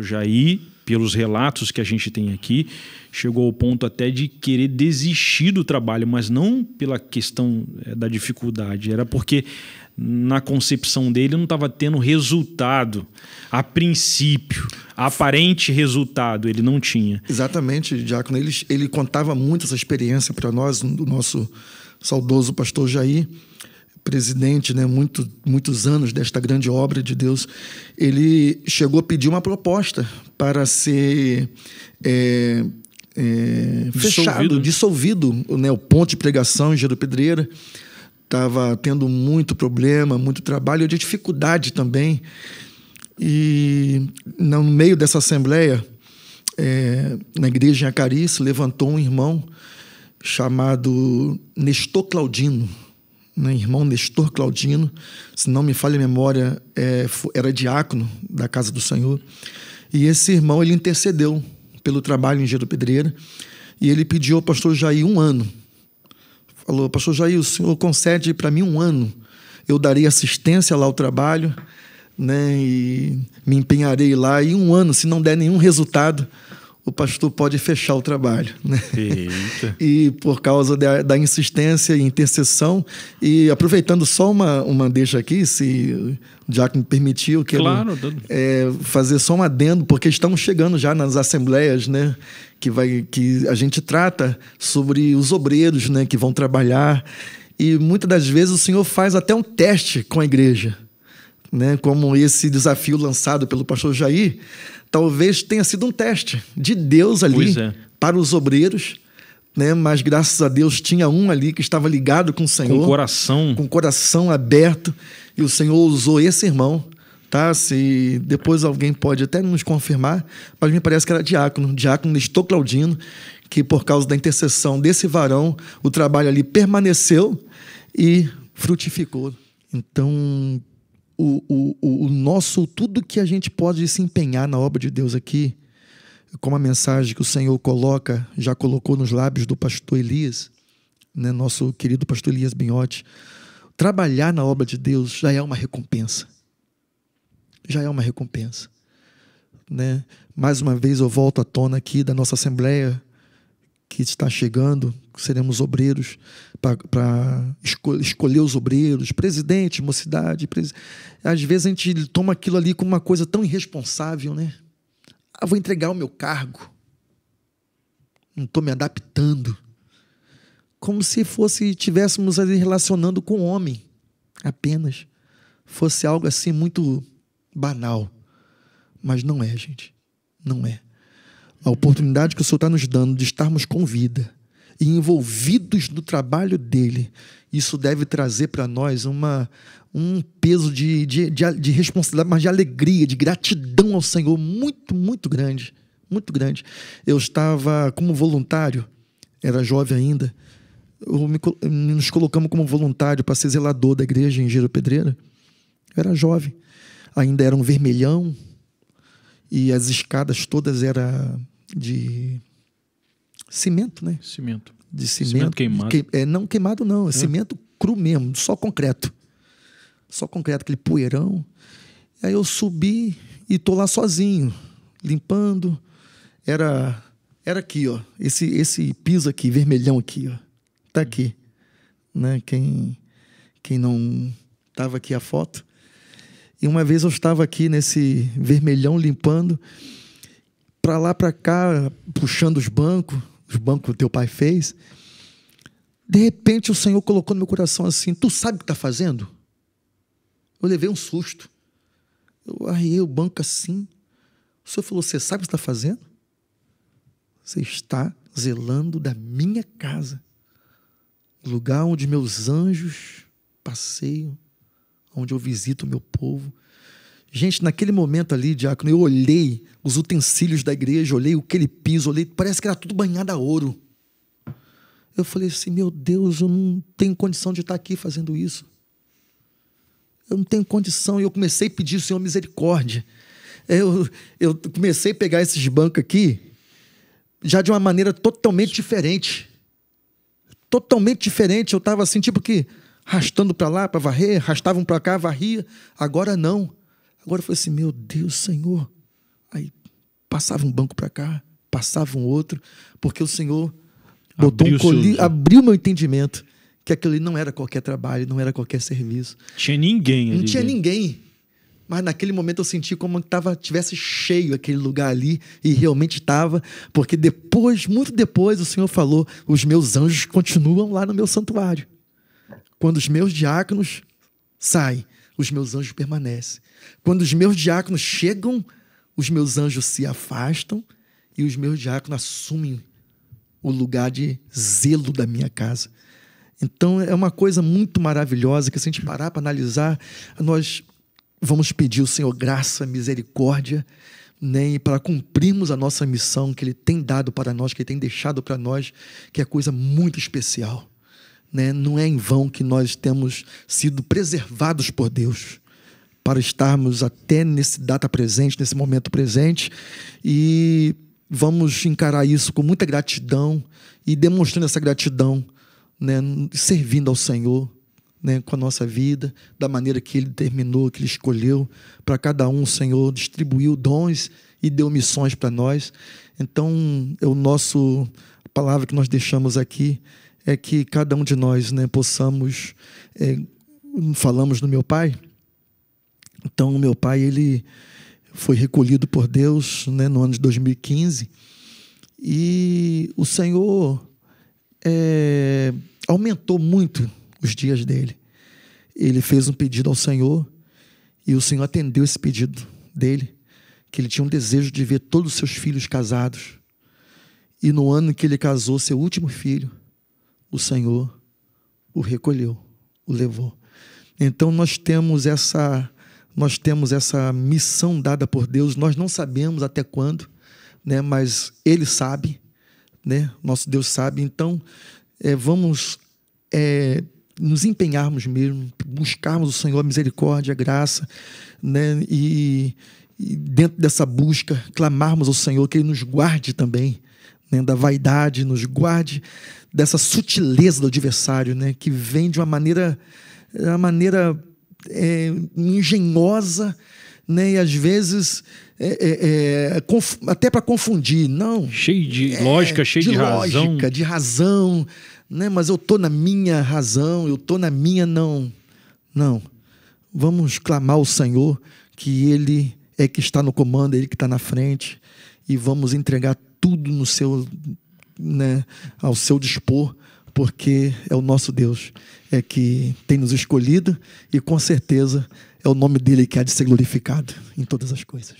Shojaí, pelos relatos que a gente tem aqui, chegou ao ponto até de querer desistir do trabalho, mas não pela questão eh, da dificuldade, era porque na concepção dele não estava tendo resultado a princípio, aparente resultado ele não tinha. Exatamente, Diácono, ele, ele contava muito essa experiência para nós, do nosso saudoso pastor Jair, presidente, né, muito, muitos anos desta grande obra de Deus, ele chegou a pedir uma proposta para ser é, é, fechado, dissolvido, né, né o ponto de pregação em Giro Pedreira. Estava tendo muito problema, muito trabalho, de dificuldade também. E no meio dessa assembleia, é, na igreja em Acari, se levantou um irmão chamado Nestor Claudino né, irmão Nestor Claudino, se não me falha a memória, é, era diácono da Casa do Senhor. E esse irmão ele intercedeu pelo trabalho em Giro Pedreira e ele pediu ao pastor Jair um ano. Falou, pastor Jair, o senhor concede para mim um ano. Eu darei assistência lá ao trabalho né, e me empenharei lá. E um ano, se não der nenhum resultado, o pastor pode fechar o trabalho. Né? e por causa da, da, insistência e intercessão, e aproveitando só uma, uma deixa aqui, se o Diácono me permitiu quero claro, é, fazer só um adendo, porque estamos chegando já nas assembleias, né? Que, vai, que a gente trata sobre os obreiros né, que vão trabalhar. E muitas das vezes o Senhor faz até um teste com a igreja né, como esse desafio lançado pelo pastor Jair, talvez tenha sido um teste de Deus ali é. para os obreiros. Né, mas graças a Deus tinha um ali que estava ligado com o Senhor, com o coração, com o coração aberto, e o Senhor usou esse irmão, tá? Se depois alguém pode até nos confirmar, mas me parece que era diácono, diácono Estou Claudino, que por causa da intercessão desse varão, o trabalho ali permaneceu e frutificou. Então, nosso tudo que a gente pode se empenhar na obra de Deus aqui, como a mensagem que o Senhor coloca, já colocou nos lábios do pastor Elias, né, nosso querido pastor Elias Binhote, trabalhar na obra de Deus já é uma recompensa. Já é uma recompensa. Né? Mais uma vez eu volto à tona aqui da nossa Assembleia que está chegando, seremos obreiros para escolher os obreiros, presidente, mocidade. Pres... Às vezes a gente toma aquilo ali como uma coisa tão irresponsável, né? Ah, vou entregar o meu cargo. Não estou me adaptando. Como se fosse estivéssemos ali relacionando com o homem apenas. Fosse algo assim muito banal. Mas não é, gente. Não é a oportunidade que o Senhor está nos dando de estarmos com vida e envolvidos no trabalho dele, isso deve trazer para nós uma, um peso de, de, de, de, responsabilidade, mas de alegria, de gratidão ao Senhor muito, muito grande. Muito grande. Eu estava como voluntário, era jovem ainda, me, nos colocamos como voluntário para ser zelador da igreja em Giro Pedreira. Eu era jovem, ainda era um vermelhão e as escadas todas eram de cimento, né? Cimento. De cimento, cimento queimado. Que, é, não queimado não, é, é, cimento cru mesmo, só concreto. Só concreto, aquele poeirão. Aí eu subi e tô lá sozinho, limpando. Era era aqui, ó. Esse esse piso aqui, vermelhão aqui, ó. Tá hum. aqui. Né? Quem quem não tava aqui a foto. E uma vez eu estava aqui nesse vermelhão limpando para lá, para cá, puxando os bancos, os bancos que teu pai fez. De repente o Senhor colocou no meu coração assim: Tu sabe o que está fazendo? Eu levei um susto. Eu arriei o banco assim. O Senhor falou: Você sabe o que está fazendo? Você está zelando da minha casa, lugar onde meus anjos passeiam, onde eu visito o meu povo. Gente, naquele momento ali, Diácono, eu olhei os utensílios da igreja, olhei o aquele piso, olhei, parece que era tudo banhado a ouro. Eu falei assim: meu Deus, eu não tenho condição de estar aqui fazendo isso. Eu não tenho condição. E eu comecei a pedir, Senhor, misericórdia. Eu, eu comecei a pegar esses bancos aqui, já de uma maneira totalmente diferente. Totalmente diferente. Eu estava assim, tipo que arrastando para lá para varrer, arrastavam para cá, varria. Agora não. Agora eu falei assim: meu Deus, Senhor. Aí passava um banco para cá, passava um outro, porque o Senhor botou abriu um seu... abriu meu entendimento que aquilo não era qualquer trabalho, não era qualquer serviço. Tinha ninguém ali. Não tinha ninguém. Mas naquele momento eu senti como que tava, tivesse cheio aquele lugar ali, e realmente estava, porque depois, muito depois, o Senhor falou: os meus anjos continuam lá no meu santuário. Quando os meus diáconos saem, os meus anjos permanecem. Quando os meus diáconos chegam, os meus anjos se afastam e os meus diáconos assumem o lugar de zelo da minha casa. Então é uma coisa muito maravilhosa que se a gente parar para analisar, nós vamos pedir ao Senhor graça, misericórdia, né, para cumprirmos a nossa missão que Ele tem dado para nós, que Ele tem deixado para nós, que é coisa muito especial. Né? Não é em vão que nós temos sido preservados por Deus para estarmos até nesse data presente, nesse momento presente. E vamos encarar isso com muita gratidão e demonstrando essa gratidão, né, servindo ao Senhor. Né, com a nossa vida, da maneira que Ele determinou, que Ele escolheu. Para cada um, o Senhor distribuiu dons e deu missões para nós. Então, é o nosso a palavra que nós deixamos aqui é que cada um de nós né, possamos. É, falamos no meu Pai, então, meu pai ele foi recolhido por Deus né, no ano de 2015 e o Senhor é, aumentou muito os dias dele. Ele fez um pedido ao Senhor e o Senhor atendeu esse pedido dele, que ele tinha um desejo de ver todos os seus filhos casados. E no ano que ele casou seu último filho, o Senhor o recolheu, o levou. Então nós temos essa nós temos essa missão dada por Deus, nós não sabemos até quando, né? mas Ele sabe, né? nosso Deus sabe, então é, vamos é, nos empenharmos mesmo, buscarmos o Senhor, misericórdia, graça, né? e, e dentro dessa busca, clamarmos ao Senhor que Ele nos guarde também, né, da vaidade, nos guarde dessa sutileza do adversário, né, que vem de uma maneira, uma maneira é, engenhosa, né? E às vezes é, é, é até para confundir, não. Cheio de é, lógica, cheio de, de razão. lógica, de razão, né? Mas eu tô na minha razão, eu tô na minha não, não. Vamos clamar ao Senhor que Ele é que está no comando, Ele que está na frente e vamos entregar tudo no seu, né, ao seu dispor porque é o nosso Deus é que tem nos escolhido e com certeza é o nome dele que há de ser glorificado em todas as coisas.